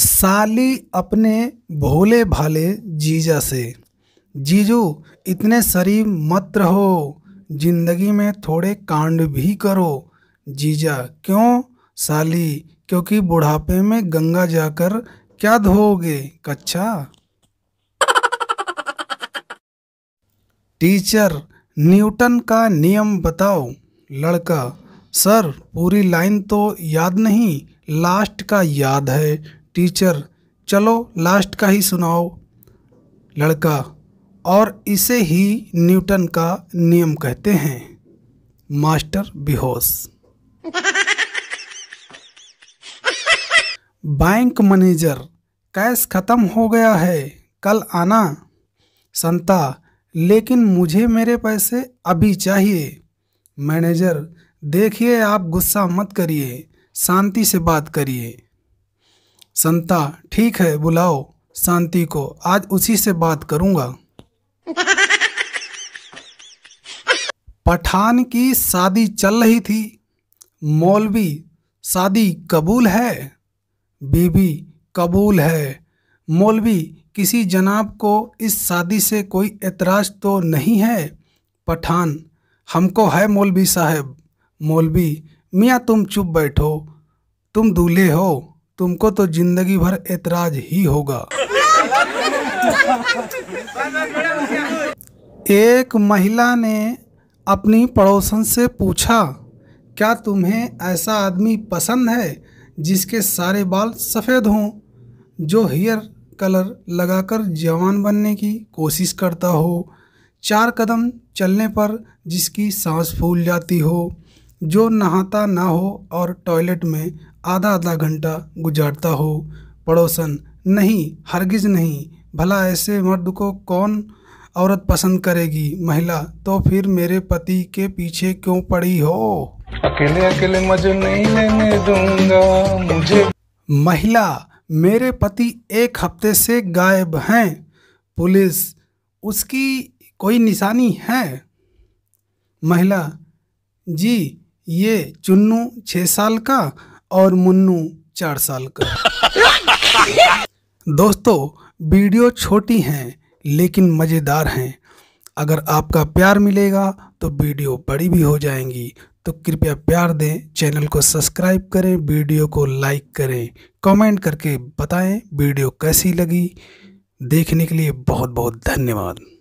साली अपने भोले भाले जीजा से जीजू इतने शरीर मत रहो जिंदगी में थोड़े कांड भी करो जीजा क्यों साली क्योंकि बुढ़ापे में गंगा जाकर क्या धोगे कच्चा टीचर न्यूटन का नियम बताओ लड़का सर पूरी लाइन तो याद नहीं लास्ट का याद है टीचर चलो लास्ट का ही सुनाओ लड़का और इसे ही न्यूटन का नियम कहते हैं मास्टर बेहोश बैंक मैनेजर कैश खत्म हो गया है कल आना संता लेकिन मुझे मेरे पैसे अभी चाहिए मैनेजर देखिए आप गुस्सा मत करिए शांति से बात करिए संता ठीक है बुलाओ शांति को आज उसी से बात करूंगा पठान की शादी चल रही थी मौलवी शादी कबूल है बीबी कबूल है मौलवी किसी जनाब को इस शादी से कोई एतराज़ तो नहीं है पठान हमको है मौलवी साहब मौलवी मियाँ तुम चुप बैठो तुम दूल्हे हो तुमको तो जिंदगी भर ऐतराज ही होगा एक महिला ने अपनी पड़ोसन से पूछा क्या तुम्हें ऐसा आदमी पसंद है जिसके सारे बाल सफ़ेद हों जो हेयर कलर लगाकर जवान बनने की कोशिश करता हो चार कदम चलने पर जिसकी सांस फूल जाती हो जो नहाता ना हो और टॉयलेट में आधा आधा घंटा गुजारता हो पड़ोसन नहीं हरगिज नहीं भला ऐसे मर्द को कौन औरत पसंद करेगी महिला तो फिर मेरे पति के पीछे क्यों पड़ी हो अकेले अकेले मजे नहीं लेने दूंगा मुझे महिला मेरे पति एक हफ्ते से गायब हैं पुलिस उसकी कोई निशानी है महिला जी ये चुन्नू छः साल का और मुन्नू चार साल का दोस्तों वीडियो छोटी हैं लेकिन मज़ेदार हैं अगर आपका प्यार मिलेगा तो वीडियो बड़ी भी हो जाएंगी तो कृपया प्यार दें चैनल को सब्सक्राइब करें वीडियो को लाइक करें कमेंट करके बताएं वीडियो कैसी लगी देखने के लिए बहुत बहुत धन्यवाद